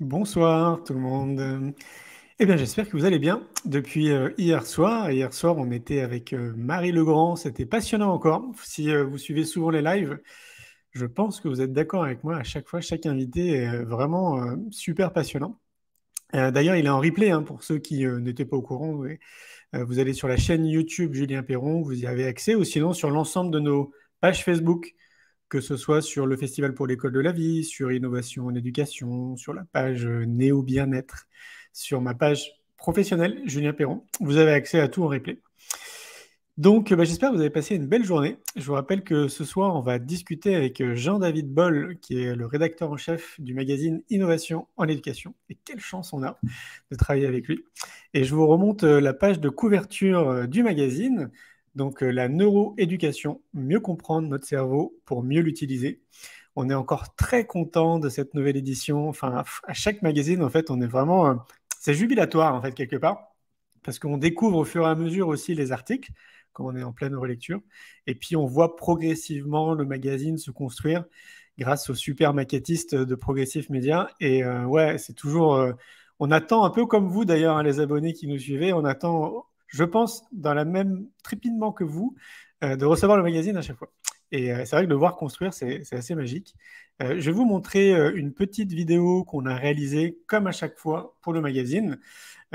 Bonsoir tout le monde. Eh bien, j'espère que vous allez bien. Depuis euh, hier soir, hier soir, on était avec euh, Marie Legrand. C'était passionnant encore. Si euh, vous suivez souvent les lives, je pense que vous êtes d'accord avec moi. À chaque fois, chaque invité est vraiment super passionnant. D'ailleurs, il est en replay hein, pour ceux qui n'étaient pas au courant. vous allez sur la chaîne YouTube Julien Perron, vous y avez accès, ou sinon sur l'ensemble de nos pages Facebook que ce soit sur le Festival pour l'école de la vie, sur Innovation en éducation, sur la page Néo Bien-être, sur ma page professionnelle Julien Perron. Vous avez accès à tout en replay. Donc, bah, j'espère que vous avez passé une belle journée. Je vous rappelle que ce soir, on va discuter avec euh, Jean-David Boll, qui est le rédacteur en chef du magazine Innovation en éducation. Et quelle chance on a de travailler avec lui. Et je vous remonte euh, la page de couverture euh, du magazine. Donc euh, la neuroéducation, mieux comprendre notre cerveau pour mieux l'utiliser. On est encore très content de cette nouvelle édition. Enfin, à chaque magazine, en fait, on est vraiment, c'est jubilatoire en fait quelque part, parce qu'on découvre au fur et à mesure aussi les articles quand on est en pleine relecture. Et puis on voit progressivement le magazine se construire grâce aux super maquettistes de Progressif Média. Et euh, ouais, c'est toujours. Euh, on attend un peu comme vous d'ailleurs, hein, les abonnés qui nous suivez, on attend je pense, dans la même trépidement que vous, euh, de recevoir le magazine à chaque fois. Et euh, c'est vrai que le voir construire, c'est assez magique. Euh, je vais vous montrer une petite vidéo qu'on a réalisée, comme à chaque fois, pour le magazine.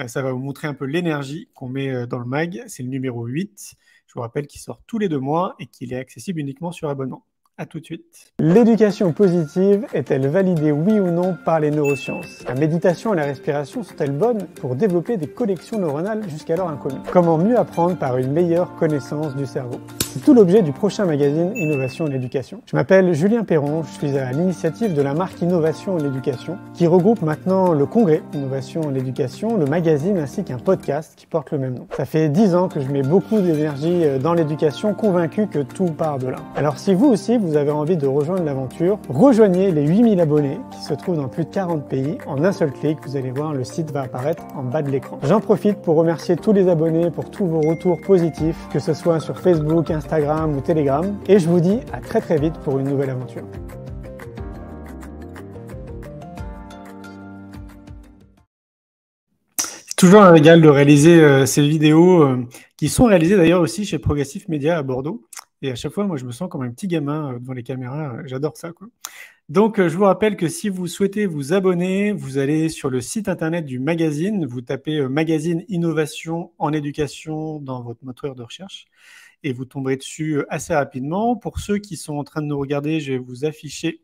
ça va vous montrer un peu l'énergie qu'on met dans le mag. C'est le numéro 8. Je vous rappelle qu'il sort tous les deux mois et qu'il est accessible uniquement sur abonnement tout de suite. L'éducation positive est-elle validée, oui ou non, par les neurosciences La méditation et la respiration sont-elles bonnes pour développer des collections neuronales jusqu'alors inconnues Comment mieux apprendre par une meilleure connaissance du cerveau C'est tout l'objet du prochain magazine Innovation en éducation. Je m'appelle Julien Perron, je suis à l'initiative de la marque Innovation en éducation qui regroupe maintenant le congrès Innovation en éducation, le magazine ainsi qu'un podcast qui porte le même nom. Ça fait 10 ans que je mets beaucoup d'énergie euh, dans l'éducation, convaincu que tout part de là. Alors si vous aussi, vous vous avez envie de rejoindre l'aventure, rejoignez les 8000 abonnés qui se trouvent dans plus de 40 pays. En un seul clic, vous allez voir, le site va apparaître en bas de l'écran. J'en profite pour remercier tous les abonnés pour tous vos retours positifs, que ce soit sur Facebook, Instagram ou Telegram. Et je vous dis à très très vite pour une nouvelle aventure. C'est toujours un régal de réaliser euh, ces vidéos euh, qui sont réalisées d'ailleurs aussi chez Progressif Média à Bordeaux. Et à chaque fois, moi, je me sens comme un petit gamin euh, devant les caméras. J'adore ça. Quoi. Donc, euh, je vous rappelle que si vous souhaitez vous abonner, vous allez sur le site internet du magazine. Vous tapez euh, Magazine Innovation en éducation dans votre moteur de recherche et vous tomberez dessus assez rapidement. Pour ceux qui sont en train de nous regarder, je vais vous afficher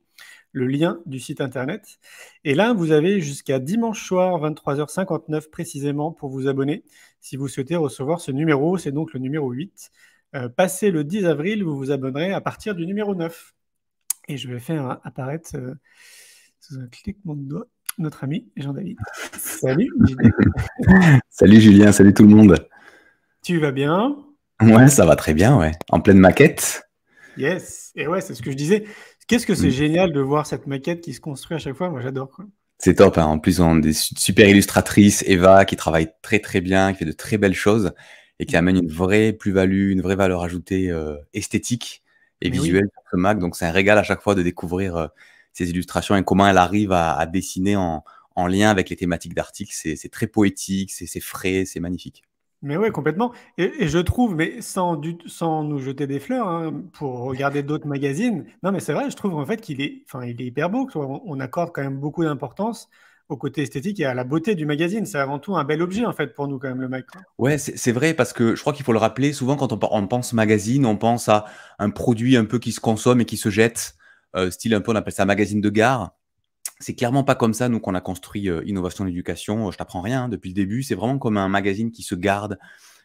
le lien du site internet. Et là, vous avez jusqu'à dimanche soir, 23h59 précisément, pour vous abonner si vous souhaitez recevoir ce numéro. C'est donc le numéro 8. Euh, passé le 10 avril, vous vous abonnerez à partir du numéro 9. Et je vais faire apparaître euh, sous un cliquement de doigt notre ami Jean-David. Salut. salut Julien, salut tout le monde. Tu vas bien Ouais, ça va très bien, ouais. En pleine maquette. Yes. Et ouais, c'est ce que je disais. Qu'est-ce que c'est mm. génial de voir cette maquette qui se construit à chaque fois. Moi, j'adore. C'est top. Hein. En plus, on a des super illustratrices, Eva, qui travaille très très bien, qui fait de très belles choses et qui mmh. amène une vraie plus-value, une vraie valeur ajoutée euh, esthétique et visuelle sur ce Mac. Donc c'est un régal à chaque fois de découvrir euh, ces illustrations et comment elle arrive à, dessiner en, lien avec les thématiques d'articles. C'est très poétique, c'est frais, c'est magnifique. Mais oui, complètement. Et, je trouve, mais sans, du, sans nous jeter des fleurs, hein, pour regarder d'autres magazines, non, mais c'est vrai, je trouve en fait qu'il est, il est hyper beau. on, accorde quand même beaucoup d'importance au côté esthétique et à la beauté du magazine. C'est avant tout un bel objet en fait pour nous quand même le magazine. Ouais, c'est vrai parce que je crois qu'il faut le rappeler. Souvent quand on, on, pense magazine, on pense à un produit un peu qui se consomme et qui se jette, euh, style un peu on appelle ça un magazine de gare. C'est clairement pas comme ça nous qu'on a construit euh, Innovation Innovation Éducation. Je t'apprends rien hein, depuis le début. C'est vraiment comme un magazine qui se garde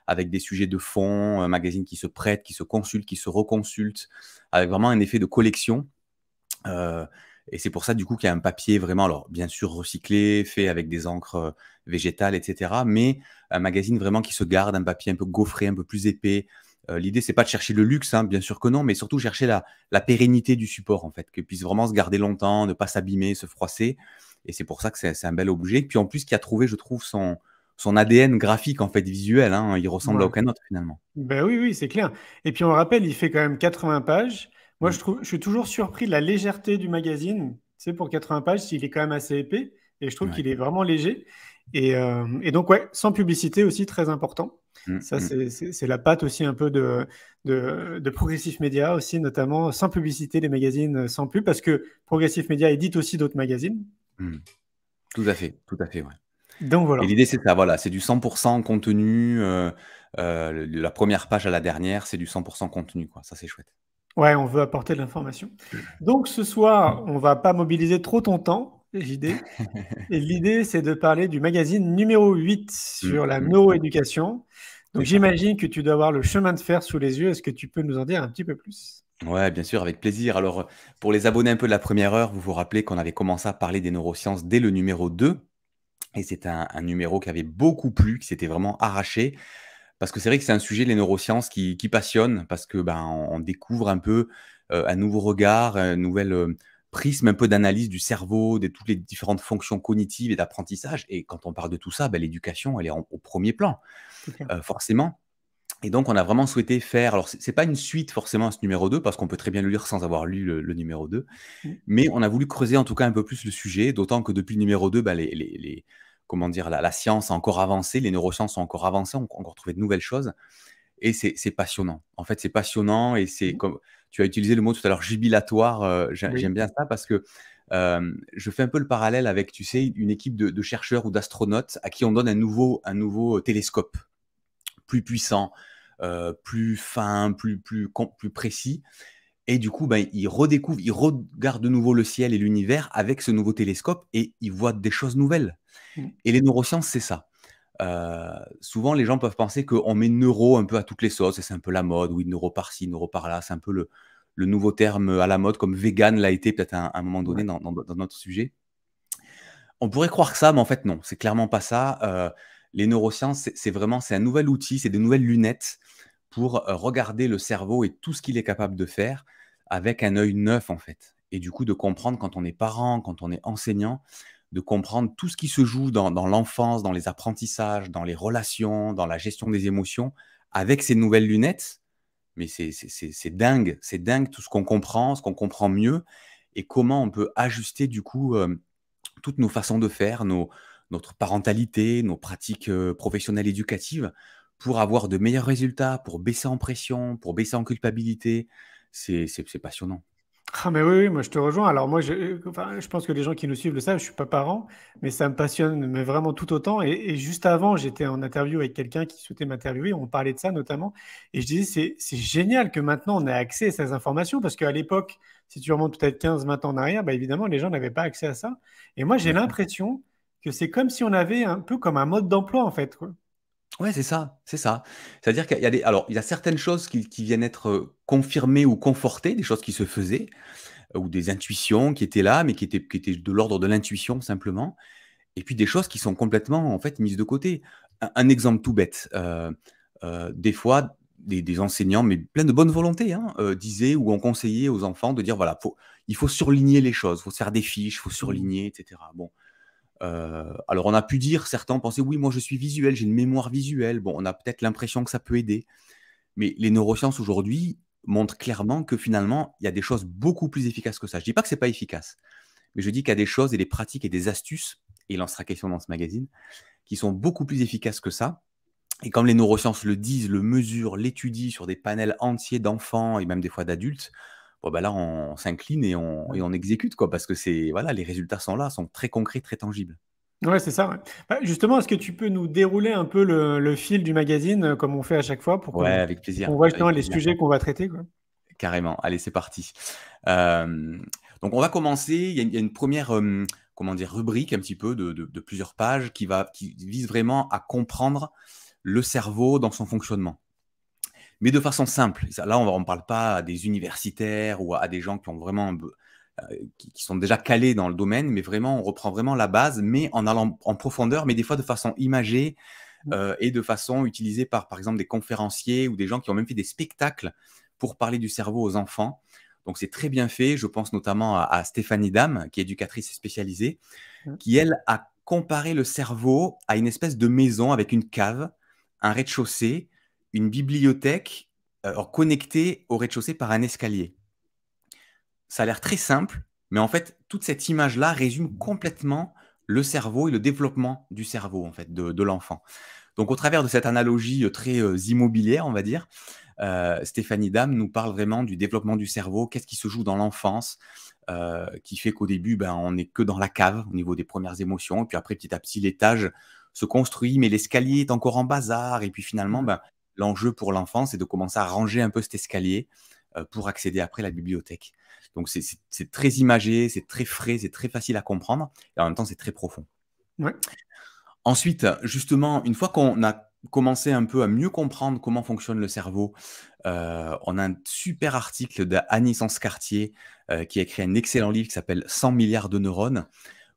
avec des sujets de fond, un magazine qui se prête, qui se consulte, qui se reconsulte, avec vraiment un effet de collection. Euh, et c'est pour ça, du coup, qu'il y a un papier vraiment, alors bien sûr recyclé, fait avec des encres euh, végétales, etc. Mais un magazine vraiment qui se garde, un papier un peu gaufré, un peu plus épais. Euh, L'idée, c'est pas de chercher le luxe, hein, bien sûr que non, mais surtout chercher la, pérennité du support, en fait, qu'il puisse vraiment se garder longtemps, ne pas s'abîmer, se froisser. Et c'est pour ça que c'est un bel objet. Puis en plus, qui a trouvé, je trouve, son, son ADN graphique, en fait, visuel. Hein, il ressemble à aucun autre, finalement. Ben oui, oui, c'est clair. Et puis on rappelle, il fait quand même 80 pages. Moi, mm. je, trouve, je suis toujours surpris de la légèreté du magazine. Tu sais, pour 80 pages, il est quand même assez épais et je trouve qu'il est vraiment léger. Euh, et, donc, ouais, sans publicité aussi, très important. Mm, ça, mm. c'est la patte aussi un peu de, de, Progressif Média aussi, notamment sans publicité, les magazines euh, sans pub, parce que Progressif Média édite aussi d'autres magazines. Tout à fait, tout à fait, ouais. Donc voilà. Et l'idée, c'est ça, voilà, c'est du 100% contenu. Euh, la première page à la dernière, c'est du 100% contenu, quoi. Ça, c'est chouette. Ouais, on veut apporter de l'information. Donc ce soir, on va pas mobiliser trop ton temps, JD. Et l'idée, c'est de parler du magazine numéro 8 sur la mm-hmm. neuroéducation. Donc j'imagine que tu dois avoir le chemin de fer sous les yeux. Est-ce que tu peux nous en dire un petit peu plus Ouais, bien sûr, avec plaisir. Alors, pour les abonnés un peu de la première heure, vous vous rappelez qu'on avait commencé à parler des neurosciences dès le numéro 2. Et c'est un, un numéro qui avait beaucoup plu, qui s'était vraiment arraché. Parce que c'est vrai que c'est un sujet, les neurosciences, qui, passionne, parce que ben, on découvre un peu euh, un nouveau regard, un nouvel euh, prisme, un peu d'analyse du cerveau, de toutes les différentes fonctions cognitives et d'apprentissage. Et quand on parle de tout ça, ben, l'éducation, elle est au premier plan, euh, forcément. Et donc, on a vraiment souhaité faire. Alors, ce n'est pas une suite forcément à ce numéro 2, parce qu'on peut très bien le lire sans avoir lu le, numéro 2, mm. mais on a voulu creuser en tout cas un peu plus le sujet, d'autant que depuis le numéro 2, ben les, comment dire, la, la, science a encore avancé, les neurosciences ont encore avancé, on encore trouvé de nouvelles choses. Et c'est passionnant. En fait, c'est passionnant et c'est mmh. comme tu as utilisé le mot tout à l'heure jubilatoire. Euh, j'aime bien ça parce que je fais un peu le parallèle avec, tu sais, une équipe de, chercheurs ou d'astronautes à qui on donne un nouveau, un nouveau euh, télescope plus puissant, euh, plus fin, plus, plus, plus précis. Et du coup, ben, il redécouvre, il regarde de nouveau le ciel et l'univers avec ce nouveau télescope et ils voient des choses nouvelles. Mmh. Et les neurosciences, c'est ça. Euh, souvent, les gens peuvent penser qu'on met neuro un peu à toutes les sauces, et c'est un peu la mode, oui, neuro par-ci, neuro par-là, c'est un peu le, nouveau terme à la mode, comme vegan l'a été peut-être à, un moment donné dans, notre sujet. On pourrait croire que ça, mais en fait, non, c'est clairement pas ça. Euh, les neurosciences, c'est vraiment un nouvel outil, c'est de nouvelles lunettes pour euh, regarder le cerveau et tout ce qu'il est capable de faire avec un œil neuf en fait. Et du coup, de comprendre quand on est parent, quand on est enseignant, de comprendre tout ce qui se joue dans, l'enfance, dans les apprentissages, dans les relations, dans la gestion des émotions, avec ces nouvelles lunettes. Mais c'est dingue, c'est dingue tout ce qu'on comprend, ce qu'on comprend mieux, et comment on peut ajuster du coup euh, toutes nos façons de faire, nos, notre parentalité, nos pratiques euh, professionnelles éducatives, pour avoir de meilleurs résultats, pour baisser en pression, pour baisser en culpabilité, c'est passionnant. Ah mais oui, moi je te rejoins. Alors moi, je, je pense que les gens qui nous suivent le savent, je suis pas parent, mais ça me passionne mais vraiment tout autant. Et, juste avant, j'étais en interview avec quelqu'un qui souhaitait m'interviewer, on parlait de ça notamment, et je disais c'est génial que maintenant on ait accès à ces informations, parce qu'à l'époque, si tu remontes peut-être 15-20 ans en arrière, bah, évidemment les gens n'avaient pas accès à ça. Et moi j'ai l'impression que c'est comme si on avait un peu comme un mode d'emploi en fait. Quoi. Ouais, c'est ça, c'est ça. C'est-à-dire qu'il y a des, alors il y a certaines choses qui, viennent être euh, confirmées ou confortées, des choses qui se faisaient euh, ou des intuitions qui étaient là, mais qui étaient, qui étaient de l'ordre de l'intuition simplement. Et puis des choses qui sont complètement en fait mises de côté. Un, exemple tout bête. Euh, des fois, des, enseignants, mais plein de bonne volonté, hein, disaient ou ont conseillé aux enfants de dire voilà, il faut surligner les choses, il faut faire des fiches, il faut surligner, etc. Bon, euh, alors on a pu dire, certains pensaient, oui, moi je suis visuel, j'ai une mémoire visuelle, bon, on a peut-être l'impression que ça peut aider, mais les neurosciences aujourd'hui montrent clairement que finalement, il y a des choses beaucoup plus efficaces que ça. Je ne dis pas que ce n'est pas efficace, mais je dis qu'il y a des choses et des pratiques et des astuces, et il en sera question dans ce magazine, qui sont beaucoup plus efficaces que ça. Et comme les neurosciences le disent, le mesurent, l'étudient sur des panels entiers d'enfants et même des fois d'adultes, bah, là on s'incline et on, exécute quoi, parce que c'est voilà, les résultats sont là, sont très concrets, très tangibles. Ouais, c'est ça. Bah, justement, est-ce que tu peux nous dérouler un peu le, fil du magazine euh, comme on fait à chaque fois pour qu'on plaisir voit justement les sujets qu'on va traiter Carrément. Allez, c'est parti. Euh, donc on va commencer. Il y a, une première euh, comment dire rubrique un petit peu de, de, plusieurs pages qui va qui vise vraiment à comprendre le cerveau dans son fonctionnement mais de façon simple. là, on ne parle pas à des universitaires ou à, des gens qui ont vraiment euh, qui, sont déjà calés dans le domaine, mais vraiment, on reprend vraiment la base, mais en allant en profondeur, mais des fois de façon imagée mmh. euh, et de façon utilisée par, par exemple, des conférenciers ou des gens qui ont même fait des spectacles pour parler du cerveau aux enfants. Donc c'est très bien fait. Je pense notamment à, Stéphanie Dam, qui est éducatrice spécialisée, mmh. qui elle a comparé le cerveau à une espèce de maison avec une cave, un rez-de-chaussée, une bibliothèque connectée au rez-de-chaussée par un escalier. Ça a l'air très simple, mais en fait, toute cette image-là résume complètement le cerveau et le développement du cerveau en fait de, l'enfant. Donc, au travers de cette analogie euh, très euh, immobilière, on va dire, euh, Stéphanie dame nous parle vraiment du développement du cerveau, qu'est-ce qui se joue dans l'enfance, qui fait qu'au début, ben, on n'est que dans la cave au niveau des premières émotions, et puis après, petit à petit, l'étage se construit, mais l'escalier est encore en bazar, et puis finalement, ben, l'enjeu pour l'enfant, c'est de commencer à ranger un peu cet escalier euh, pour accéder après la bibliothèque. Donc c'est très imagé, c'est très frais, c'est très facile à comprendre, et en même temps c'est très profond. Ensuite, justement, une fois qu'on a commencé un peu à mieux comprendre comment fonctionne le cerveau, euh, on a un super article d'Annie Sanscartier Cartier euh, qui a écrit un excellent livre qui s'appelle 100 milliards de neurones,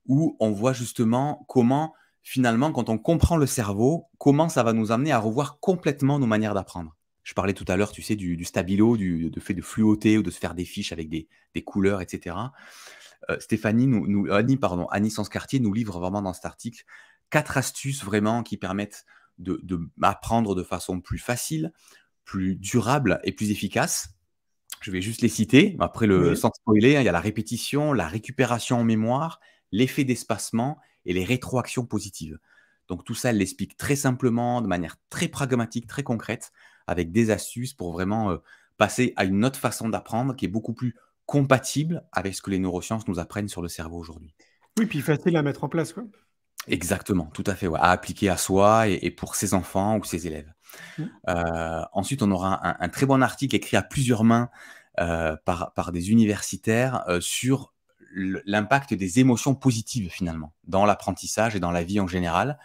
où on voit justement comment finalement, quand on comprend le cerveau, comment ça va nous amener à revoir complètement nos manières d'apprendre. Je parlais tout à l'heure, tu sais, du, stabilo, du, de fait de fluoter ou de se faire des fiches avec des, couleurs, etc. Euh, Stéphanie, nous, nous, Annie, pardon, Annie Sanscartier nous livre vraiment dans cet article quatre astuces vraiment qui permettent de, de de façon plus facile, plus durable et plus efficace. Je vais juste les citer. Après, le, sans spoiler, hein, il y a la répétition, la récupération en mémoire, l'effet d'espacement et les rétroactions positives. Donc tout ça, elle l'explique très simplement, de manière très pragmatique, très concrète, avec des astuces pour vraiment euh, passer à une autre façon d'apprendre qui est beaucoup plus compatible avec ce que les neurosciences nous apprennent sur le cerveau aujourd'hui. Oui, puis facile à mettre en place. Quoi. Exactement, tout à fait, ouais, à appliquer à soi et, pour ses enfants ou ses élèves. Mmh. Euh, ensuite, on aura un, très bon article écrit à plusieurs mains euh, par, par, des universitaires sur l'impact des émotions positives finalement dans l'apprentissage et dans la vie en général.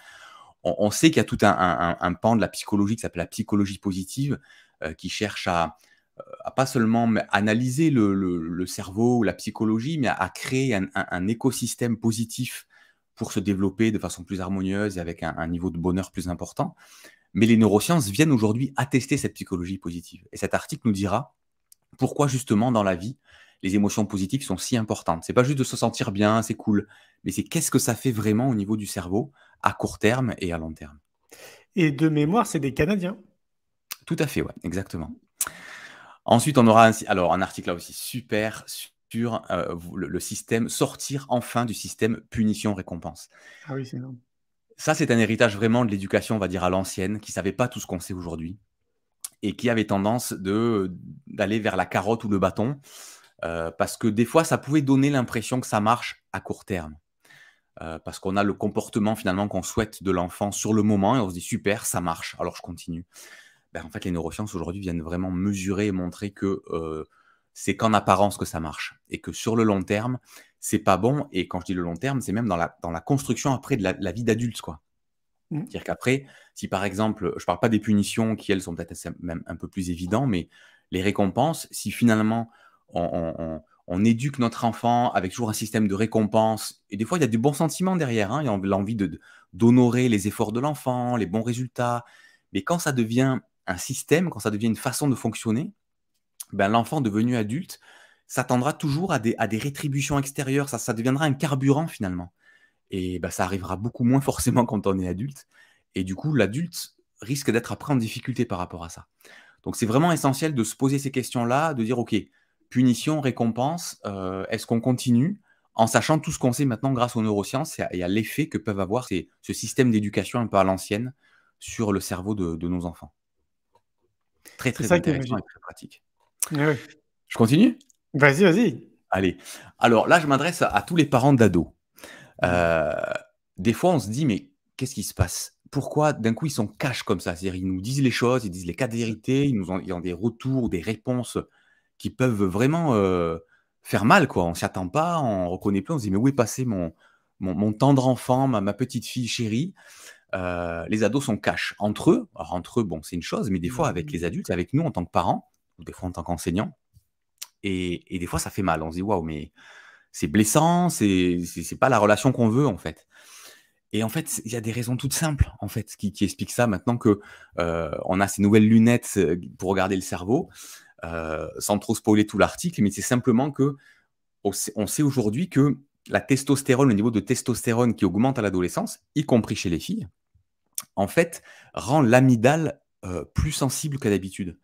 On, sait qu'il y a tout un, pan de la psychologie qui s'appelle la psychologie positive, euh, qui cherche à, euh, pas seulement analyser le, cerveau ou la psychologie, mais à, créer un, un, écosystème positif pour se développer de façon plus harmonieuse et avec un, niveau de bonheur plus important. Mais les neurosciences viennent aujourd'hui attester cette psychologie positive. Et cet article nous dira pourquoi justement dans la vie, les émotions positives sont si importantes. C'est pas juste de se sentir bien, c'est cool, mais c'est qu'est-ce que ça fait vraiment au niveau du cerveau à court terme et à long terme. Et de mémoire, c'est des Canadiens. Tout à fait, ouais, exactement. Ensuite, on aura un, alors un article là aussi super sur euh, le, le, système, sortir enfin du système punition-récompense. Ah oui, c'est énorme. Ça, c'est un héritage vraiment de l'éducation, on va dire, à l'ancienne, qui ne savait pas tout ce qu'on sait aujourd'hui et qui avait tendance d'aller vers la carotte ou le bâton euh, parce que des fois, ça pouvait donner l'impression que ça marche à court terme. Euh, parce qu'on a le comportement finalement qu'on souhaite de l'enfant sur le moment et on se dit super, ça marche, alors je continue. Ben, en fait, les neurosciences aujourd'hui viennent vraiment mesurer et montrer que euh, c'est qu'en apparence que ça marche et que sur le long terme, c'est pas bon. Et quand je dis le long terme, c'est même dans la, dans la construction après de la, vie d'adulte, quoi. Mmh. C'est-à-dire qu'après, si par exemple, je ne parle pas des punitions qui, elles, sont peut-être même un peu plus évidentes, mais les récompenses, si finalement on, éduque notre enfant avec toujours un système de récompense. Et des fois, il y a des bons sentiments derrière. Hein. Il y a l'envie d'honorer les efforts de l'enfant, les bons résultats. Mais quand ça devient un système, quand ça devient une façon de fonctionner, ben, l'enfant devenu adulte s'attendra toujours à des, rétributions extérieures. Ça, ça deviendra un carburant finalement. Et ben, ça arrivera beaucoup moins forcément quand on est adulte. Et du coup, l'adulte risque d'être après en difficulté par rapport à ça. Donc c'est vraiment essentiel de se poser ces questions-là, de dire, OK, punition, récompense, euh, est-ce qu'on continue en sachant tout ce qu'on sait maintenant grâce aux neurosciences et à, a l'effet que peuvent avoir ces, ce système d'éducation un peu à l'ancienne sur le cerveau de, nos enfants Très, très intéressant et très pratique. Eh je continue Vas-y, vas-y. Allez. Alors là, je m'adresse à, tous les parents d'ados. Mmh. Euh, des fois, on se dit, mais qu'est-ce qui se passe pourquoi d'un coup ils sont cash comme ça C'est-à-dire ils nous disent les choses, ils disent les cas de ils nous ont, ils ont des retours, des réponses qui peuvent vraiment euh, faire mal. Quoi. On ne s'y attend pas, on ne reconnaît plus, on se dit mais où est passé mon, mon, tendre enfant, ma, petite fille chérie euh, Les ados sont cachés entre eux. Alors, entre eux, bon, c'est une chose, mais des fois avec les adultes, avec nous en tant que parents, ou des fois en tant qu'enseignants, et, des fois ça fait mal. On se dit waouh, mais c'est blessant, c'est pas la relation qu'on veut en fait. Et en fait, il y a des raisons toutes simples, en fait, qui, expliquent ça. Maintenant que euh, on a ces nouvelles lunettes pour regarder le cerveau, euh, sans trop spoiler tout l'article, mais c'est simplement que on sait aujourd'hui que la testostérone, le niveau de testostérone qui augmente à l'adolescence, y compris chez les filles, en fait, rend l'amidale euh, plus sensible qu'à d'habitude.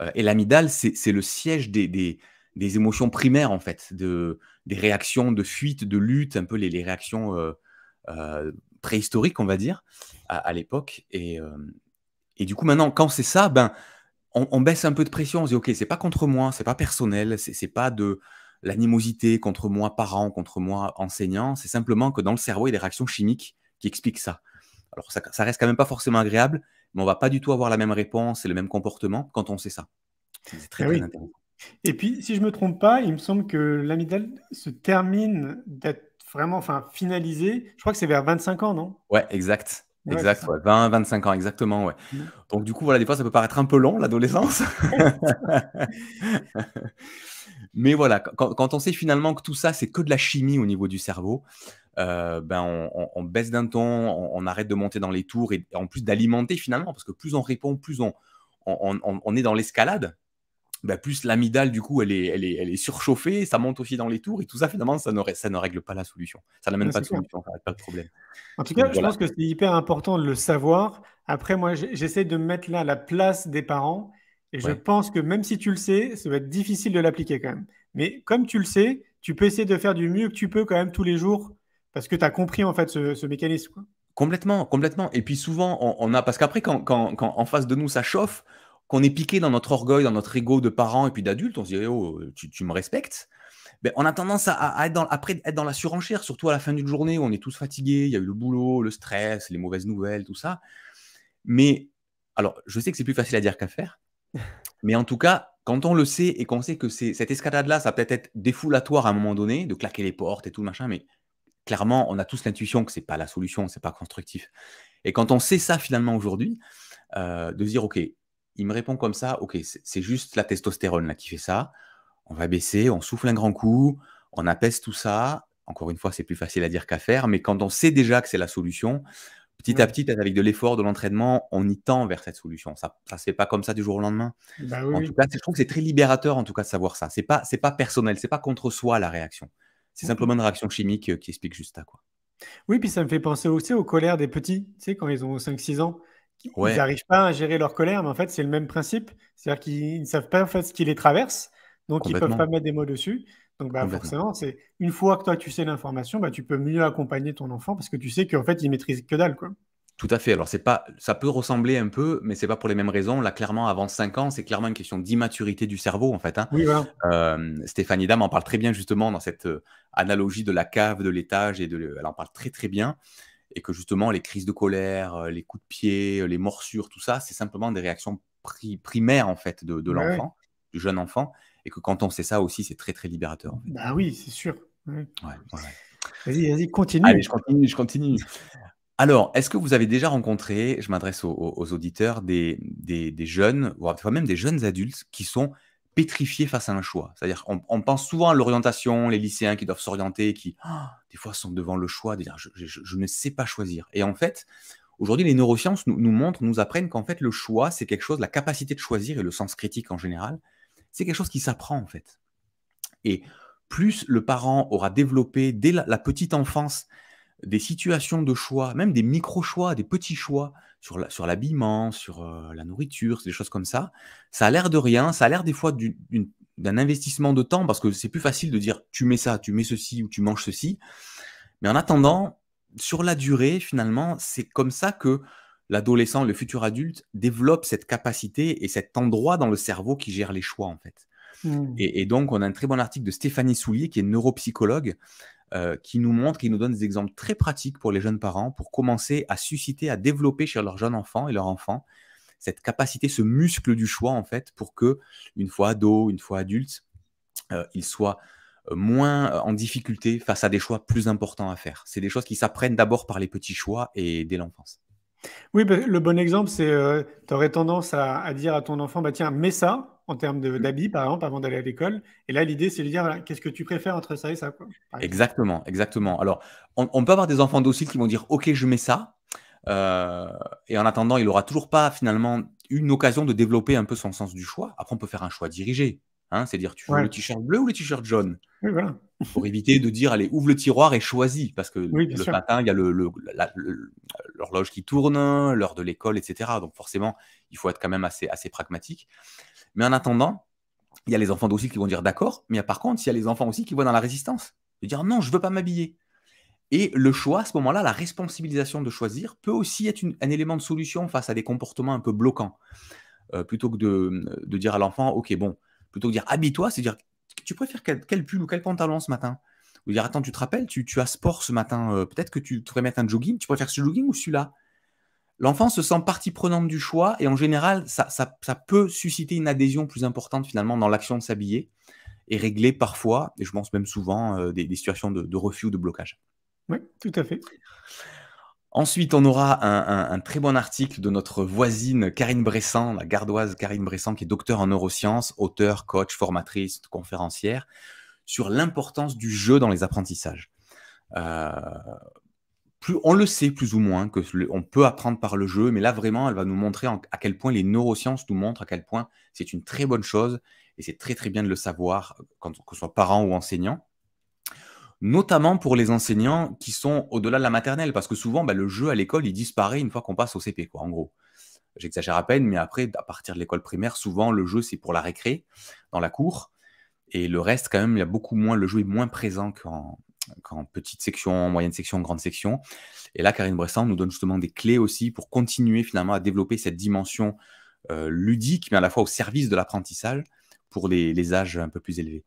Euh, et l'amidale, c'est le siège des, émotions primaires, en fait, de, des réactions de fuite, de lutte, un peu les, réactions préhistoriques, on va dire, à, l'époque. Et, et, du coup, maintenant, quand c'est ça, ben, on, baisse un peu de pression, on se dit ok, c'est pas contre moi, c'est pas personnel, c'est pas de l'animosité contre moi parent, contre moi enseignant, c'est simplement que dans le cerveau, il y a des réactions chimiques qui expliquent ça. Alors ça, ça reste quand même pas forcément agréable, mais on va pas du tout avoir la même réponse et le même comportement quand on sait ça. C'est très, eh intéressant. Et puis, si je me trompe pas, il me semble que l'amidale se termine d'être vraiment enfin, finalisée, je crois que c'est vers 25 ans, non Ouais, exact. Exact, 20, 25 ans, exactement. Mmh. Donc, du coup, voilà, des fois, ça peut paraître un peu long, l'adolescence. Mais voilà, quand, on sait finalement que tout ça, c'est que de la chimie au niveau du cerveau, euh, ben on, baisse d'un ton, on, arrête de monter dans les tours et, en plus d'alimenter finalement, parce que plus on répond, plus on, on, est dans l'escalade bah, plus l'amidale, du coup, elle est, elle, est, elle est surchauffée, ça monte aussi dans les tours, et tout ça, finalement, ça ne, ça ne règle pas la solution. Ça n'amène pas de solution, ça pas de problème. En tout cas, je pense que c'est hyper important de le savoir. Après, moi, j'essaie de mettre là la place des parents, et je pense que même si tu le sais, ça va être difficile de l'appliquer quand même. Mais comme tu le sais, tu peux essayer de faire du mieux que tu peux quand même tous les jours, parce que tu as compris en fait ce, mécanisme. Complètement, complètement. Et puis souvent, on, on a, parce qu'après, quand, quand, en face de nous, ça chauffe, qu'on est piqué dans notre orgueil, dans notre ego de parents et puis d'adultes, on se dit «Eh oh, euh, tu, me respectes. Ben, on a tendance à, être dans, après dans la surenchère, surtout à la fin d'une journée où on est tous fatigués, il y a eu le boulot, le stress, les mauvaises nouvelles, tout ça. Mais alors, je sais que c'est plus facile à dire qu'à faire, mais en tout cas, quand on le sait et qu'on sait que cette escalade-là, ça peut-être être défoulatoire à un moment donné, de claquer les portes et tout le machin, mais clairement, on a tous l'intuition que ce n'est pas la solution, ce n'est pas constructif. Et quand on sait ça finalement aujourd'hui, euh, de dire ok, il me répond comme ça, ok, c'est juste la testostérone là, qui fait ça. On va baisser, on souffle un grand coup, on apaise tout ça. Encore une fois, c'est plus facile à dire qu'à faire, mais quand on sait déjà que c'est la solution, petit à petit, avec de l'effort, de l'entraînement, on y tend vers cette solution. Ça ne se fait pas comme ça du jour au lendemain. Bah je trouve que c'est très libérateur en tout cas de savoir ça. C'est pas pas personnel, c'est pas contre soi la réaction. C'est simplement une réaction chimique euh, qui explique juste à quoi. Oui, puis ça me fait penser aussi aux colères des petits, tu quand ils ont 5-6 ans, ils n'arrivent pas à gérer leur colère, mais en fait, c'est le même principe. C'est-à-dire qu'ils ne savent pas fait, ce qui les traverse, donc ils ne peuvent pas mettre des mots dessus. Donc bah, forcément, c'est une fois que toi tu sais l'information, bah, tu peux mieux accompagner ton enfant parce que tu sais qu'en fait, il maîtrise que dalle. Quoi. Tout à fait. Alors, c'est pas, ça peut ressembler un peu, mais c'est pas pour les mêmes raisons. Là, clairement, avant 5 ans, c'est clairement une question d'immaturité du cerveau, en fait. Hein. Euh, Stéphanie dame en parle très bien, justement, dans cette euh, analogie de la cave, de l'étage, et de, elle en parle très, très bien et que justement les crises de colère, euh, les coups de pied, euh, les morsures, tout ça, c'est simplement des réactions primaires en fait de, l'enfant, du jeune enfant, et que quand on sait ça aussi, c'est très très libérateur. Bah oui, c'est sûr. Vas-y, vas-y, continue. Allez, je continue, je continue. Alors, est-ce que vous avez déjà rencontré, je m'adresse aux, auditeurs, des, des, jeunes, voire même des jeunes adultes qui sont pétrifié face à un choix. C'est-à-dire, on, pense souvent à l'orientation, les lycéens qui doivent s'orienter, qui, ah, des fois, sont devant le choix, de dire, je, ne sais pas choisir. Et en fait, aujourd'hui, les neurosciences nous, montrent, nous apprennent qu'en fait, le choix, c'est quelque chose, la capacité de choisir et le sens critique en général, c'est quelque chose qui s'apprend, en fait. Et plus le parent aura développé, dès la petite enfance, des situations de choix, même des micro-choix, des petits choix sur l'habillement, sur, euh, la nourriture, des choses comme ça. Ça a l'air de rien, ça a l'air des fois d'un investissement de temps parce que c'est plus facile de dire tu mets ça, tu mets ceci ou tu manges ceci. Mais en attendant, sur la durée, finalement, c'est comme ça que l'adolescent, le futur adulte développe cette capacité et cet endroit dans le cerveau qui gère les choix en fait. Mmh. et, donc, on a un très bon article de Stéphanie Soulier, qui est neuropsychologue, euh, qui nous montre, qui nous donne des exemples très pratiques pour les jeunes parents pour commencer à susciter, à développer chez leurs jeunes enfants et leurs enfants cette capacité, ce muscle du choix en fait, pour que une fois ado, une fois adulte, euh, ils soient euh, moins en difficulté face à des choix plus importants à faire. C'est des choses qui s'apprennent d'abord par les petits choix et dès l'enfance. Oui, ben, le bon exemple, c'est tu aurais tendance à, dire à ton enfant, bah, tiens, mets ça, en termes mmh. d'habits, par exemple, avant d'aller à l'école. Et là, l'idée, c'est de dire, qu'est-ce que tu préfères entre ça et ça quoi, Exactement, exactement. Alors, on, peut avoir des enfants dociles qui vont dire, OK, je mets ça. Euh, et en attendant, il n'aura toujours pas finalement une occasion de développer un peu son sens du choix. Après, on peut faire un choix dirigé. Hein, C'est-à-dire, tu veux le t-shirt bleu ou le t-shirt jaune oui, voilà. Pour éviter de dire, allez, ouvre le tiroir et choisis. Parce que le matin, il y a l'horloge le, qui tourne, l'heure de l'école, etc. Donc, forcément, il faut être quand même assez, assez pragmatique. Mais en attendant, il y a les enfants aussi qui vont dire d'accord, mais par contre, il y a les enfants aussi qui vont dans la résistance, de dire non, je ne veux pas m'habiller. Et le choix, à ce moment-là, la responsabilisation de choisir peut aussi être un élément de solution face à des comportements un peu bloquants. Euh, plutôt que de, dire à l'enfant, ok, bon, plutôt que de dire habille-toi, c'est dire tu préfères quel, pull ou quel pantalon ce matin Ou dire attends, tu te rappelles, tu, as sport ce matin, euh, peut-être que tu devrais mettre un jogging, tu préfères ce jogging ou celui-là l'enfant se sent partie prenante du choix et en général, ça, peut susciter une adhésion plus importante finalement dans l'action de s'habiller et régler parfois, et je pense même souvent, euh, des, situations de, refus ou de blocage. Oui, tout à fait. Ensuite, on aura un, très bon article de notre voisine Karine Bressan, la gardoise Karine Bressan, qui est docteur en neurosciences, auteur, coach, formatrice, conférencière, sur l'importance du jeu dans les apprentissages. Euh, on le sait plus ou moins que on peut apprendre par le jeu, mais là vraiment, elle va nous montrer à quel point les neurosciences nous montrent à quel point c'est une très bonne chose et c'est très très bien de le savoir euh, quand ce soit parent ou enseignant, notamment pour les enseignants qui sont au-delà de la maternelle, parce que souvent bah, le jeu à l'école il disparaît une fois qu'on passe au CP quoi, en gros. J'exagère à peine, mais après, à partir de l'école primaire, souvent le jeu c'est pour la récré dans la cour. Et le reste, quand même, il y a beaucoup moins, le jeu est moins présent qu'en, en petite section, moyenne section, grande section. Et là, Karine Bressan nous donne justement des clés aussi pour continuer finalement à développer cette dimension euh, ludique, mais à la fois au service de l'apprentissage pour les, âges un peu plus élevés.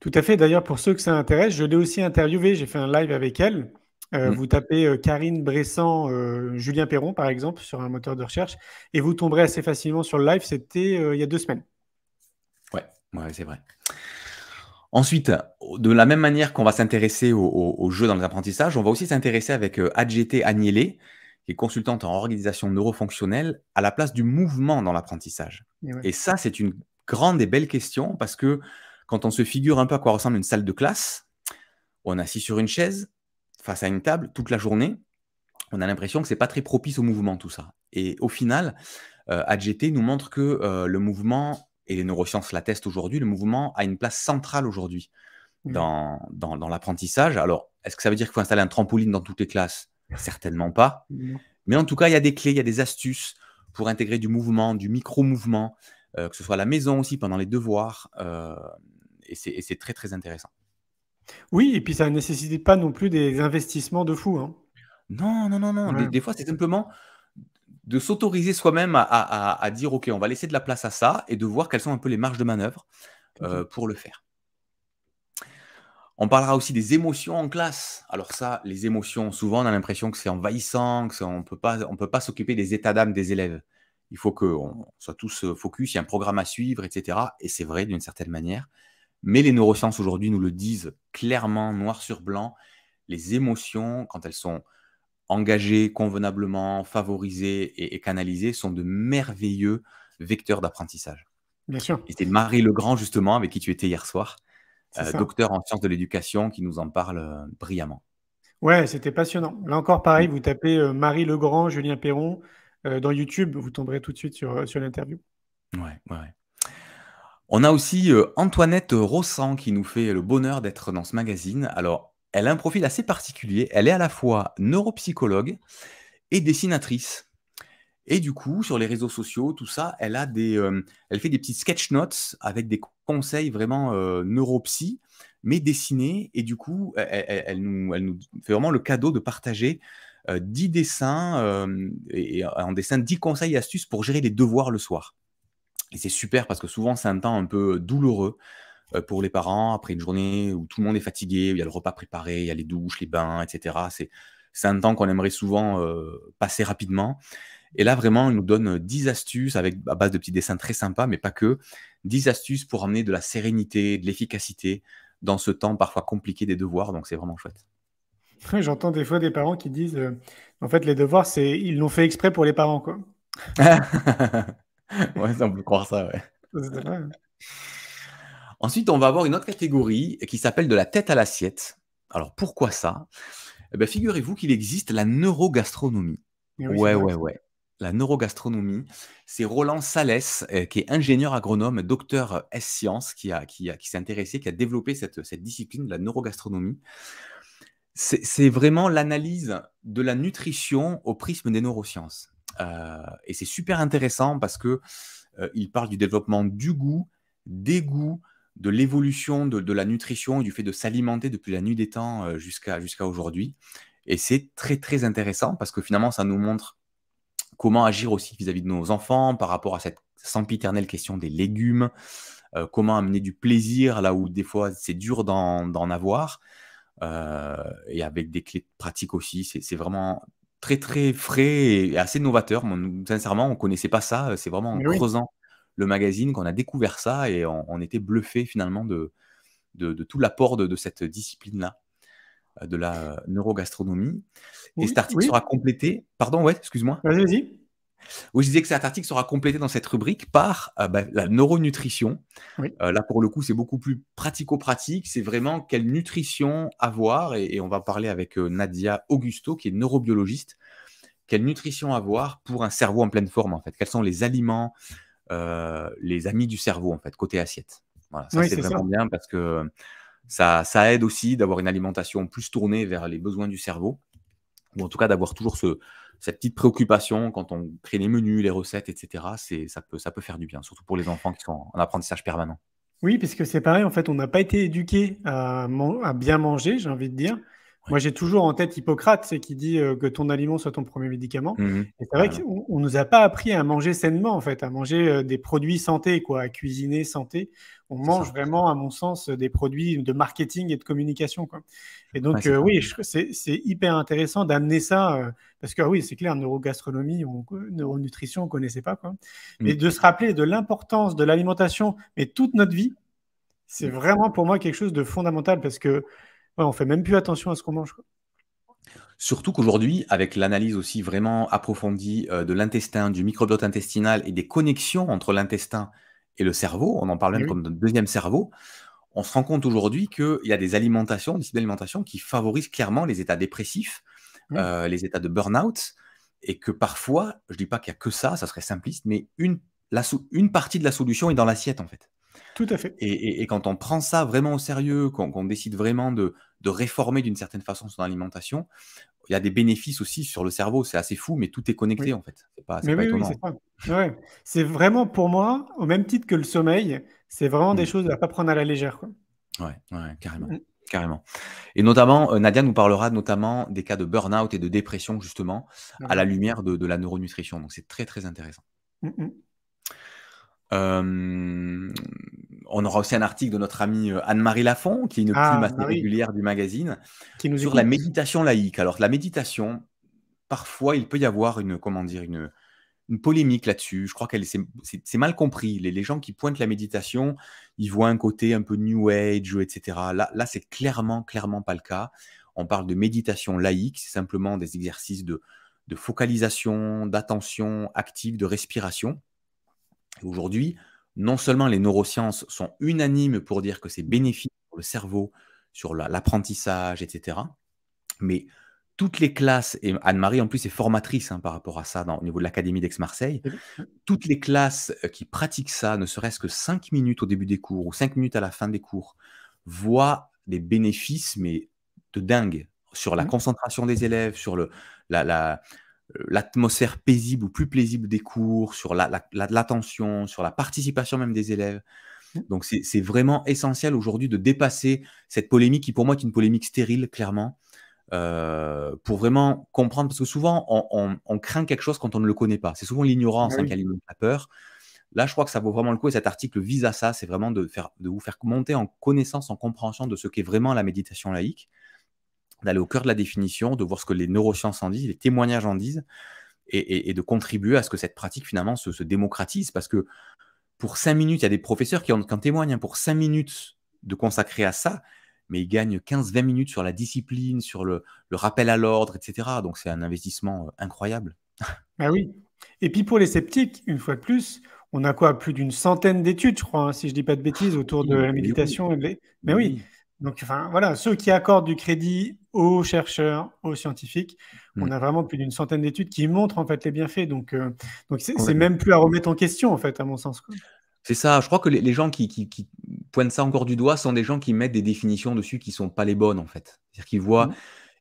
Tout à fait. D'ailleurs, pour ceux que ça intéresse, je l'ai aussi interviewée. J'ai fait un live avec elle. Euh, mm. Vous tapez euh, Karine Bressan, Julien Perron, par exemple, sur un moteur de recherche, et vous tomberez assez facilement sur le live. C'était il y a deux semaines. Ouais, ouais c'est vrai. Ensuite, de la même manière qu'on va s'intéresser au, jeux jeu dans l'apprentissage, on va aussi s'intéresser avec euh, Adjet Adjeté qui est consultante en organisation neurofonctionnelle, à la place du mouvement dans l'apprentissage. Et, ça, c'est une grande et belle question parce que quand on se figure un peu à quoi ressemble une salle de classe, on est assis sur une chaise, face à une table, toute la journée, on a l'impression que c'est pas très propice au mouvement tout ça. Et au final, euh, nous montre que euh, le mouvement et les neurosciences l'attestent aujourd'hui, le mouvement a une place centrale aujourd'hui mmh. dans, dans, l'apprentissage. Alors, est-ce que ça veut dire qu'il faut installer un trampoline dans toutes les classes Certainement pas. Mais en tout cas, il y a des clés, il y a des astuces pour intégrer du mouvement, du micro-mouvement, euh, que ce soit à la maison aussi, pendant les devoirs. Euh, et c'est très, très intéressant. Oui, et puis ça ne nécessite pas non plus des investissements de fou. Hein. Non, non, non, non. des, fois, c'est simplement de s'autoriser soi-même à, dire, OK, on va laisser de la place à ça et de voir quelles sont un peu les marges de manœuvre euh, pour le faire. On parlera aussi des émotions en classe. Alors ça, les émotions, souvent on a l'impression que c'est envahissant, qu'on ne peut pas, on peut pas s'occuper des états d'âme des élèves. Il faut qu'on soit tous euh, focus, il y a un programme à suivre, etc. Et c'est vrai d'une certaine manière. Mais les neurosciences aujourd'hui nous le disent clairement, noir sur blanc. Les émotions, quand elles sont engagés convenablement, favorisés et, canalisés sont de merveilleux vecteurs d'apprentissage. Bien sûr. Et Marie Legrand, justement, avec qui tu étais hier soir, euh, docteur en sciences de l'éducation, qui nous en parle euh, brillamment. Ouais, c'était passionnant. Là encore, pareil, mm. vous tapez euh, Marie Legrand, Julien Perron dans YouTube, vous tomberez tout de suite sur, sur l'interview. Ouais, ouais, On a aussi Antoinette Rossan qui nous fait le bonheur d'être dans ce magazine. Alors, elle a un profil assez particulier. Elle est à la fois neuropsychologue et dessinatrice. Et du coup, sur les réseaux sociaux, tout ça, elle a euh, fait des petites sketch notes avec des conseils vraiment euh, neuropsy, mais dessinés. Et du coup, elle, nous, fait vraiment le cadeau de partager 10 euh, dessins et, en dessin 10 conseils et astuces pour gérer les devoirs le soir. Et c'est super parce que souvent c'est un temps un peu douloureux euh, pour les parents, après une journée où tout le monde est fatigué, où il y a le repas préparé, il y a les douches, les bains, etc. C'est un temps qu'on aimerait souvent euh, passer rapidement. Et là, vraiment, il nous donne 10 euh, astuces avec, à base de petits dessins très sympas, mais pas que. 10 astuces pour amener de la sérénité, de l'efficacité dans ce temps parfois compliqué des devoirs. Donc, c'est vraiment chouette. J'entends des fois des parents qui disent en fait, les devoirs, c'est ils l'ont fait exprès pour les parents. Quoi. ouais, on peut croire ça, ouais. Ensuite, on va avoir une autre catégorie qui s'appelle de la tête à l'assiette. Alors pourquoi ça eh ben, Figurez-vous qu'il existe la neurogastronomie. Eh oui, ouais, ouais, ouais. La neurogastronomie, c'est Roland Salès, euh, qui est ingénieur agronome, docteur euh, S-sciences, qui, a, qui, a, qui s'est intéressé, qui a développé cette, euh, discipline de la neurogastronomie. C'est vraiment l'analyse de la nutrition au prisme des neurosciences. et c'est super intéressant parce que il parle du développement du goût, des goûts, de l'évolution de, la nutrition et du fait de s'alimenter depuis la nuit des temps euh, jusqu'à aujourd'hui. Et c'est très très intéressant parce que finalement, ça nous montre comment agir aussi vis-à-vis de nos enfants par rapport à cette sempiternelle question des légumes, euh, comment amener du plaisir là où des fois c'est dur d'en avoir, euh, et avec des clés pratiques aussi. C'est vraiment très très frais et assez novateur. nous, sincèrement, on ne connaissait pas ça. C'est vraiment creusant le magazine qu'on a découvert ça et on, était bluffé finalement de, de, tout l'apport de, cette discipline-là euh, de la neurogastronomie. et cet article sera complété. Pardon, ouais, excuse-moi. Vas-y, vas-y. Oui, je disais que cet article sera complété dans cette rubrique par euh, bah, la neuronutrition. Euh, là, pour le coup, c'est beaucoup plus pratico-pratique. C'est vraiment quelle nutrition avoir. Et, on va parler avec Nadia Augusto, qui est neurobiologiste. Quelle nutrition avoir pour un cerveau en pleine forme, en fait Quels sont les aliments, euh, les amis du cerveau, en fait, côté assiette. ça c'est vraiment bien parce que ça, aide aussi d'avoir une alimentation plus tournée vers les besoins du cerveau, ou en tout cas d'avoir toujours cette petite préoccupation quand on crée les menus, les recettes, etc. Ça peut, ça peut faire du bien, surtout pour les enfants qui sont en apprentissage permanent. Oui, parce que c'est pareil, en fait, on n'a pas été éduqué à, bien manger, j'ai envie de dire. Moi, j'ai toujours en tête Hippocrate, c'est qui dit euh, que ton aliment soit ton premier médicament. Mmh c'est vrai qu'on ne nous a pas appris à manger sainement, en fait, à manger euh, des produits santé, quoi, à cuisiner santé. On mange vraiment, à mon sens, euh, des produits de marketing et de communication. Quoi. Et donc, oui, c'est hyper intéressant d'amener ça, parce que ah oui, c'est clair, neurogastronomie, on, neuronutrition, on ne connaissait pas. Quoi. Mmh. Mais de se rappeler de l'importance de l'alimentation, mais toute notre vie, c'est mmh. vraiment pour moi quelque chose de fondamental, parce que on fait même plus attention à ce qu'on mange. Surtout qu'aujourd'hui, avec l'analyse aussi vraiment approfondie euh, de l'intestin, du microbiote intestinal et des connexions entre l'intestin et le cerveau, on en parle même eh comme de deuxième cerveau, on se rend compte aujourd'hui qu'il y a des alimentations, des qui favorisent clairement les états dépressifs, mmh. euh, les états de burn-out, et que parfois, je ne dis pas qu'il n'y a que ça, ça serait simpliste, mais une, la une partie de la solution est dans l'assiette en fait. Tout à fait. Et, quand on prend ça vraiment au sérieux, qu'on on décide vraiment de de réformer d'une certaine façon son alimentation, il y a des bénéfices aussi sur le cerveau. C'est assez fou, mais tout est connecté en fait. C'est c'est, vraiment pour moi, au même titre que le sommeil, c'est vraiment des mmh. choses à pas prendre à la légère. Quoi. carrément. Mmh. Carrément. Et notamment, euh, Nadia nous parlera notamment des cas de burn-out et de dépression, justement, ah à la lumière de, de, la neuronutrition. Donc, c'est très, très intéressant. Mmh, euh, on aura aussi un article de notre amie euh, Anne-Marie Lafont, qui est une ah, plume assez régulière du magazine, nous sur la méditation laïque. Alors, la méditation, parfois, il peut y avoir une, comment dire, une, polémique là-dessus. Je crois qu'elle c'est mal compris. Les, gens qui pointent la méditation, ils voient un côté un peu New Age, etc. Là, c'est clairement, clairement pas le cas. On parle de méditation laïque, c'est simplement des exercices de focalisation, d'attention active, de respiration Aujourd'hui, non seulement les neurosciences sont unanimes pour dire que c'est bénéfique pour le cerveau, sur l'apprentissage, etc., mais toutes les classes, et Anne-Marie en plus est formatrice hein, par rapport à ça au niveau de l'Académie d'Aix-Marseille, toutes les classes euh, qui pratiquent ça, ne serait-ce que 5 minutes au début des cours ou 5 minutes à la fin des cours, voient des bénéfices, mais de dingue, sur la concentration des élèves, sur le, la, l'atmosphère paisible ou plus paisible des cours, sur l'attention, la, sur la participation même des élèves. Mmh. Donc c'est vraiment essentiel aujourd'hui de dépasser cette polémique qui pour moi est une polémique stérile, clairement, euh, pour vraiment comprendre, parce que souvent on, craint quelque chose quand on ne le connaît pas. C'est souvent l'ignorance bah hein, qui alimente la peur. Là, je crois que ça vaut vraiment le coup et cet article vise à ça, c'est vraiment de, faire, de vous faire monter en connaissance, en compréhension de ce qu'est vraiment la méditation laïque d'aller au cœur de la définition, de voir ce que les neurosciences en disent, les témoignages en disent, et, de contribuer à ce que cette pratique finalement se, démocratise. Parce que pour cinq minutes, il y a des professeurs qui en, témoignent, hein. pour cinq minutes de consacrer à ça, mais ils gagnent 15-20 minutes sur la discipline, sur le, rappel à l'ordre, etc. Donc c'est un investissement euh, incroyable. Bah oui. Et puis pour les sceptiques, une fois de plus, on a quoi Plus d'une centaine d'études, je crois, hein, si je ne dis pas de bêtises, autour de la méditation. Mais oui. Donc, enfin, voilà, ceux qui accordent du crédit aux chercheurs, aux scientifiques, on mm. a vraiment plus d'une centaine d'études qui montrent en fait les bienfaits. Donc, euh, donc c'est même plus à remettre en question en fait, à mon sens. C'est ça. Je crois que les, gens qui, pointent ça encore du doigt sont des gens qui mettent des définitions dessus qui sont pas les bonnes en fait. C'est-à-dire qu'ils voient, mm.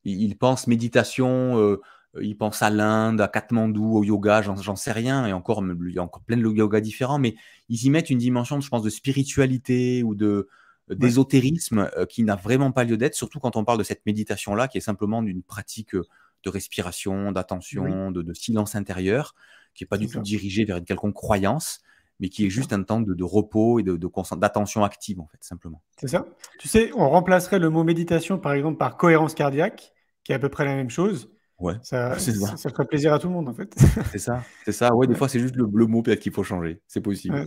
ils, pensent méditation. Euh, ils pensent à l'Inde, à Katmandou, au yoga, j'en sais rien, et encore, il y a encore plein de yoga différents, mais ils y mettent une dimension, je pense, de spiritualité ou de, d'ésotérisme euh, qui n'a vraiment pas lieu d'être, surtout quand on parle de cette méditation-là, qui est simplement d'une pratique euh, de respiration, d'attention, de, silence intérieur, qui n'est pas du tout dirigée vers une quelconque croyance, mais qui est juste un temps de, repos et d'attention active, en fait, simplement. C'est ça. Tu sais, on remplacerait le mot méditation, par exemple, par cohérence cardiaque, qui est à peu près la même chose. Ouais. Ça, ça. ferait plaisir à tout le monde, en fait. c'est ça, c'est ça. Ouais, des fois, c'est juste le, bleu mot peut qu'il faut changer. C'est possible.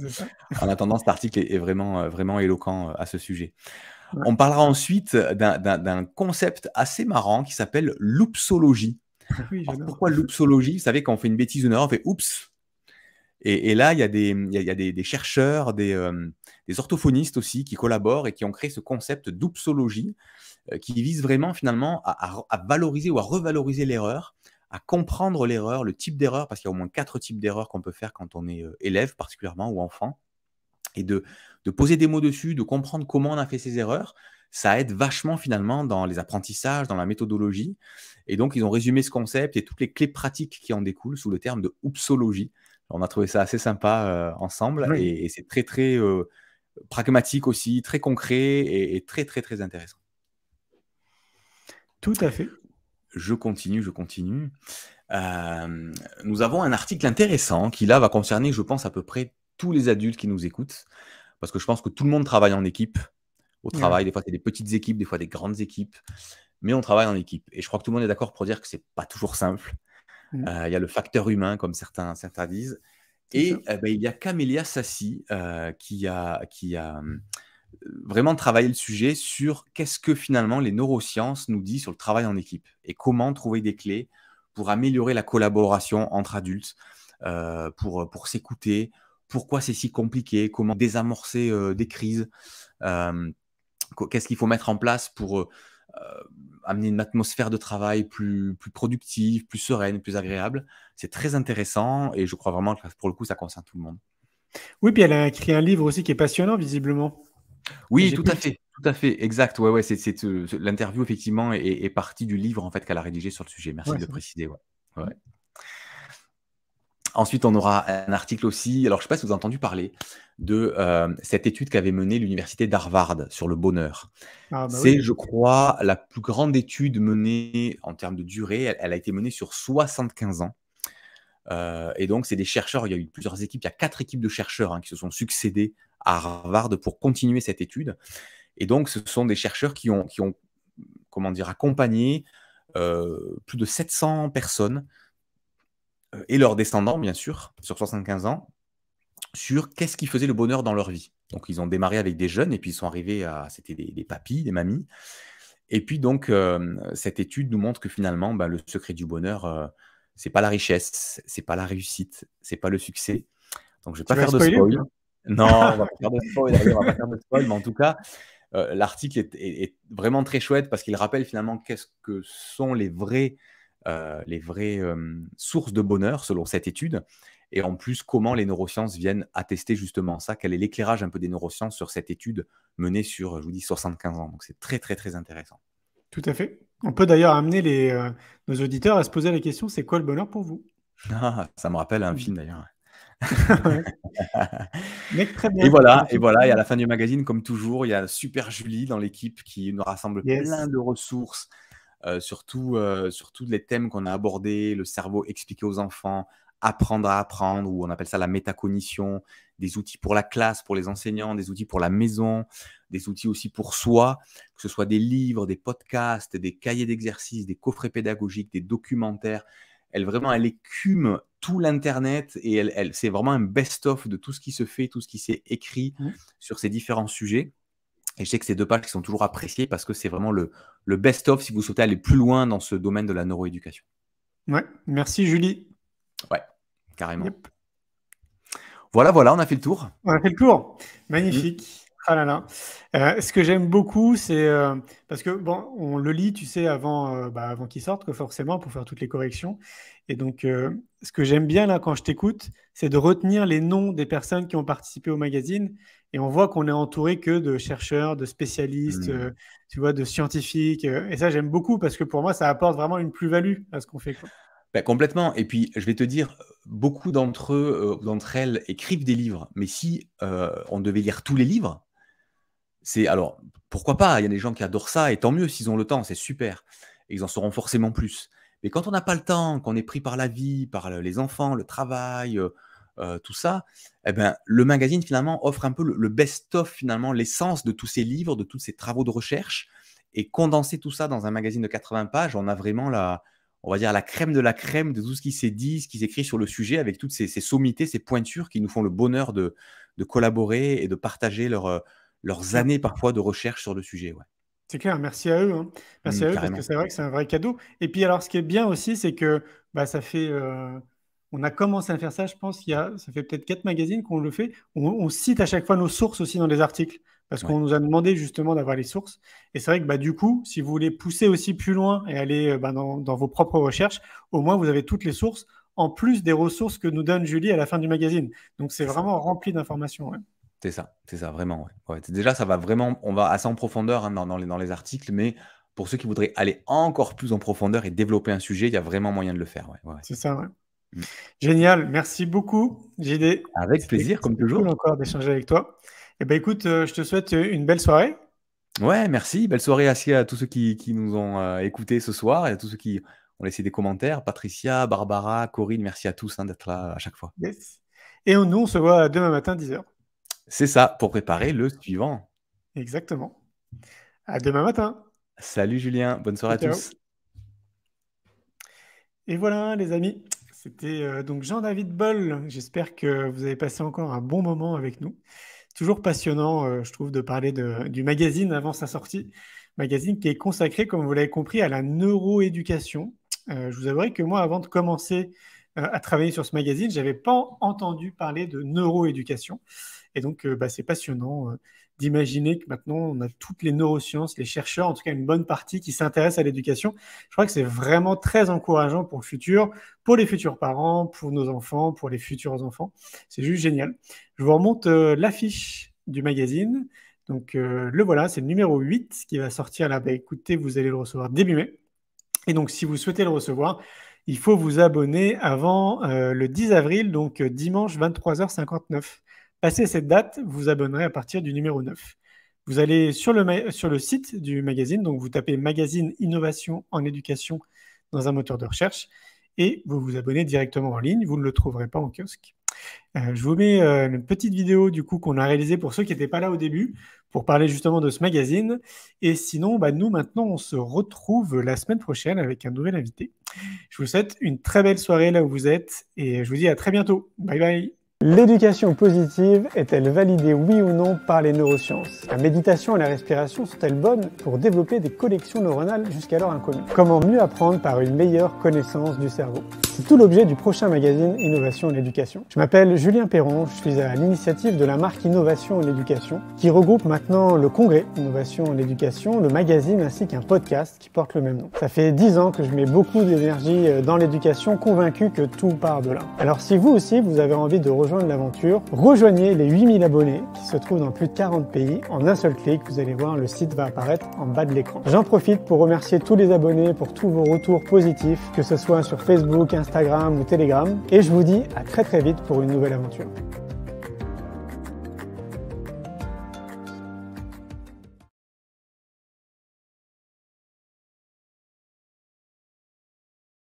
en attendant, cet article est, vraiment, euh, vraiment éloquent euh, à ce sujet. On parlera ensuite d'un concept assez marrant qui s'appelle l'oupsologie. pourquoi l'oupsologie Vous savez, quand on fait une bêtise, une erreur, on fait oups, et, là, il y a des, chercheurs, des, orthophonistes aussi qui collaborent et qui ont créé ce concept d'oupsologie euh, qui vise vraiment finalement à, valoriser ou à revaloriser l'erreur, à comprendre l'erreur, le type d'erreur, parce qu'il y a au moins quatre types d'erreurs qu'on peut faire quand on est euh, élève particulièrement ou enfant, et de, poser des mots dessus, de comprendre comment on a fait ces erreurs, ça aide vachement finalement dans les apprentissages, dans la méthodologie. Et donc, ils ont résumé ce concept et toutes les clés pratiques qui en découlent sous le terme de on a trouvé ça assez sympa euh, ensemble et, c'est très très euh, pragmatique aussi, très concret et, très très très intéressant. Tout à fait. Je continue, je continue. Euh, nous avons un article intéressant qui là va concerner, je pense, à peu près tous les adultes qui nous écoutent, parce que je pense que tout le monde travaille en équipe au travail. Des fois, c'est des petites équipes, des fois des grandes équipes, mais on travaille en équipe. Et je crois que tout le monde est d'accord pour dire que c'est pas toujours simple. Mmh. Euh, il y a le facteur humain, comme certains, certains disent. Et eh ben, il y a Camélia Sassi euh, qui a, qui a euh, vraiment travaillé le sujet sur qu'est-ce que finalement les neurosciences nous disent sur le travail en équipe et comment trouver des clés pour améliorer la collaboration entre adultes, pour, pour s'écouter, pourquoi c'est si compliqué, comment désamorcer des crises, qu'est-ce qu'il faut mettre en place pour euh, amener une atmosphère de travail plus, plus productive, plus sereine, plus agréable. C'est très intéressant et je crois vraiment que pour le coup, ça concerne tout le monde. Oui, puis elle a écrit un livre aussi qui est passionnant, visiblement. Oui, tout à fait, tout à fait, exact. Ouais, ouais, c'est euh, l'interview effectivement est, partie du livre en fait qu'elle a rédigé sur le sujet. Merci de préciser. Ensuite, on aura un article aussi, alors je ne sais pas si vous avez entendu parler de euh, cette étude qu'avait menée l'université d'Harvard sur le bonheur. Ah, bah c'est, je crois, la plus grande étude menée en termes de durée. Elle, a été menée sur 75 ans. Euh, et donc, c'est des chercheurs, il y a eu plusieurs équipes, il y a quatre équipes de chercheurs hein, qui se sont succédées à Harvard pour continuer cette étude. Et donc, ce sont des chercheurs qui ont, qui comment dire, accompagné euh, plus de 700 personnes euh, et leurs descendants, bien sûr, sur 75 ans, sur qu'est-ce qui faisait le bonheur dans leur vie. Donc, ils ont démarré avec des jeunes et puis ils sont arrivés à. C'était des, des papis, des mamies. Et puis, donc, euh, cette étude nous montre que finalement, bah, le secret du bonheur, ce euh, c'est pas la richesse, c'est pas la réussite, c'est pas le succès. Donc, je vais pas faire de spoil. Non, on va va pas faire de spoil, mais en tout cas. L'article est, vraiment très chouette parce qu'il rappelle finalement qu'est-ce que sont les vrais euh, les vraies sources de bonheur selon cette étude. Et en plus, comment les neurosciences viennent attester justement ça, quel est l'éclairage un peu des neurosciences sur cette étude menée sur, je vous dis, 75 ans. Donc c'est très, très, très intéressant. Tout à fait. On peut d'ailleurs amener euh, nos auditeurs à se poser la question, c'est quoi le bonheur pour vous ah, Ça me rappelle un mmh. film d'ailleurs. Et voilà, et voilà, et à la fin du magazine, comme toujours, il y a Super Julie dans l'équipe qui nous rassemble plein de ressources, euh, surtout, euh, sur tous les thèmes qu'on a abordés, le cerveau expliqué aux enfants, apprendre à apprendre, ou on appelle ça la métacognition, des outils pour la classe, pour les enseignants, des outils pour la maison, des outils aussi pour soi, que ce soit des livres, des podcasts, des cahiers d'exercices, des coffrets pédagogiques, des documentaires. Elle vraiment, elle écume tout l'Internet et elle, c'est vraiment un best-of de tout ce qui se fait, tout ce qui s'est écrit mmh. sur ces différents sujets. Et je sais que ces deux pages qui sont toujours appréciées parce que c'est vraiment le, best-of si vous souhaitez aller plus loin dans ce domaine de la neuroéducation. Ouais, merci Julie. Ouais, carrément. Voilà, voilà, on a fait le tour. On a fait le tour. Magnifique. Ah là euh, ce que j'aime beaucoup, c'est euh, parce que bon, on le lit, tu sais, avant, euh, bah, avant qu'il sorte, que forcément, pour faire toutes les corrections. Et donc, ce que j'aime bien là quand je t'écoute, c'est de retenir les noms des personnes qui ont participé au magazine. Et on voit qu'on est entouré que de chercheurs, de spécialistes, mmh. tu vois, de scientifiques. et ça, j'aime beaucoup parce que pour moi, ça apporte vraiment une plus-value à ce qu'on fait. Ben complètement. Et puis, je vais te dire, beaucoup d'entre eux, d'entre elles, écrivent des livres. Mais si on devait lire tous les livres, c'est alors pourquoi pas Il y a des gens qui adorent ça et tant mieux s'ils ont le temps, c'est super. Et ils en sauront forcément plus. Mais quand on n'a pas le temps, qu'on est pris par la vie, par les enfants, le travail, euh, euh, tout ça, eh ben, le magazine finalement offre un peu le, best-of finalement, l'essence de tous ces livres, de tous ces travaux de recherche. Et condenser tout ça dans un magazine de 80 pages, on a vraiment la, on va dire la crème de la crème de tout ce qui s'est dit, ce qui s'écrit sur le sujet, avec toutes ces, sommités, ces pointures qui nous font le bonheur de, de collaborer et de partager leur euh, leurs années parfois de recherche sur le sujet. Ouais. C'est clair, merci à eux. Hein. Merci mmh, à eux parce que c'est vrai que c'est un vrai cadeau. Et puis alors, ce qui est bien aussi, c'est que bah, ça fait. Euh, on a commencé à faire ça, je pense, il y a, ça fait peut-être quatre magazines qu'on le fait. On, cite à chaque fois nos sources aussi dans les articles parce qu'on nous a demandé justement d'avoir les sources. Et c'est vrai que bah, du coup, si vous voulez pousser aussi plus loin et aller euh, bah, dans, dans vos propres recherches, au moins vous avez toutes les sources en plus des ressources que nous donne Julie à la fin du magazine. Donc c'est vraiment rempli d'informations. C'est ça, c'est ça, vraiment. déjà, ça va vraiment, on va assez en profondeur hein, dans, les, articles, mais pour ceux qui voudraient aller encore plus en profondeur et développer un sujet, il y a vraiment moyen de le faire. c'est ça, ouais. Mm. Génial, merci beaucoup, JD. Avec plaisir, comme toujours. Cool encore d'échanger avec toi. Eh ben, écoute, euh, je te souhaite euh, une belle soirée. Ouais, merci. Belle soirée à, tous ceux qui, nous ont euh, écoutés ce soir et à tous ceux qui ont laissé des commentaires. Patricia, Barbara, Corinne, merci à tous hein, d'être là à chaque fois. Yes. Et nous, on se voit demain matin, 10h. C'est ça, pour préparer le suivant. Exactement. À demain matin. Salut Julien, bonne soirée à tous. Et voilà les amis, c'était euh, donc Jean-David Boll. J'espère que vous avez passé encore un bon moment avec nous. Toujours passionnant, euh, je trouve, de parler du magazine avant sa sortie. Magazine qui est consacré, comme vous l'avez compris, à la neuroéducation. Euh, je vous avouerai que moi, avant de commencer à travailler sur ce magazine, je n'avais pas entendu parler de neuroéducation. Et donc, euh, bah, c'est passionnant euh, d'imaginer que maintenant, on a toutes les neurosciences, les chercheurs, en tout cas une bonne partie qui s'intéressent à l'éducation. Je crois que c'est vraiment très encourageant pour le futur, pour les futurs parents, pour nos enfants, pour les futurs enfants. C'est juste génial. Je vous remonte euh, l'affiche du magazine. Donc le voilà, c'est le numéro 8 qui va sortir là. Bah, écoutez, vous allez le recevoir début mai. Et donc si vous souhaitez le recevoir, il faut vous abonner avant le 10 avril, donc dimanche 23h59. Passez cette date, vous vous abonnerez à partir du numéro 9. Vous allez sur le, site du magazine, donc vous tapez Magazine Innovation en éducation dans un moteur de recherche et vous vous abonnez directement en ligne, vous ne le trouverez pas en kiosque. Euh, je vous mets euh, une petite vidéo du coup qu'on a réalisée pour ceux qui n'étaient pas là au début pour parler justement de ce magazine. Et sinon, bah, nous maintenant, on se retrouve la semaine prochaine avec un nouvel invité. Je vous souhaite une très belle soirée là où vous êtes et je vous dis à très bientôt. Bye bye. L'éducation positive est-elle validée oui ou non par les neurosciences La méditation et la respiration sont-elles bonnes pour développer des collections neuronales jusqu'alors inconnues Comment mieux apprendre par une meilleure connaissance du cerveau c'est tout l'objet du prochain magazine Innovation et l'éducation. Je m'appelle Julien Perron, je suis à l'initiative de la marque Innovation et l'éducation, qui regroupe maintenant le congrès Innovation et l'éducation, le magazine ainsi qu'un podcast qui porte le même nom. Ça fait 10 ans que je mets beaucoup d'énergie euh, dans l'éducation, convaincu que tout part de là. Alors si vous aussi vous avez envie de rejoindre l'aventure, rejoignez les 8000 abonnés qui se trouvent dans plus de 40 pays. En un seul clic, vous allez voir, le site va apparaître en bas de l'écran. J'en profite pour remercier tous les abonnés pour tous vos retours positifs, que ce soit sur Facebook, Instagram ou Telegram. Et je vous dis à très très vite pour une nouvelle aventure.